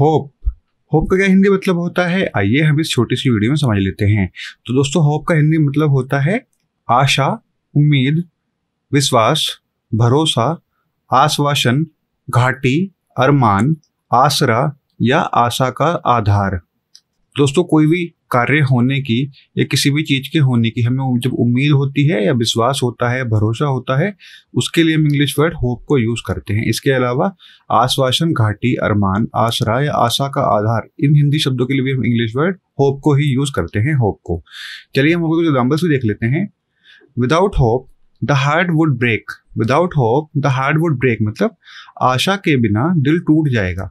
hope hope का क्या हिंदी मतलब होता है आइए हम इस छोटी सी वीडियो में समझ लेते हैं तो दोस्तों होप का हिंदी मतलब होता है आशा उम्मीद विश्वास भरोसा आश्वासन घाटी अरमान आसरा या आशा का आधार दोस्तों कोई भी कार्य होने की या किसी भी चीज़ के होने की हमें जब उम्मीद होती है या विश्वास होता है भरोसा होता है उसके लिए हम इंग्लिश वर्ड होप को यूज़ करते हैं इसके अलावा आश्वासन घाटी अरमान आसरा या आशा का आधार इन हिंदी शब्दों के लिए भी हम इंग्लिश वर्ड होप को ही यूज़ करते हैं होप को चलिए हम कुछ एग्जाम्पल्स भी देख लेते हैं without hope the heart would break without hope the heart would break मतलब आशा के बिना दिल टूट जाएगा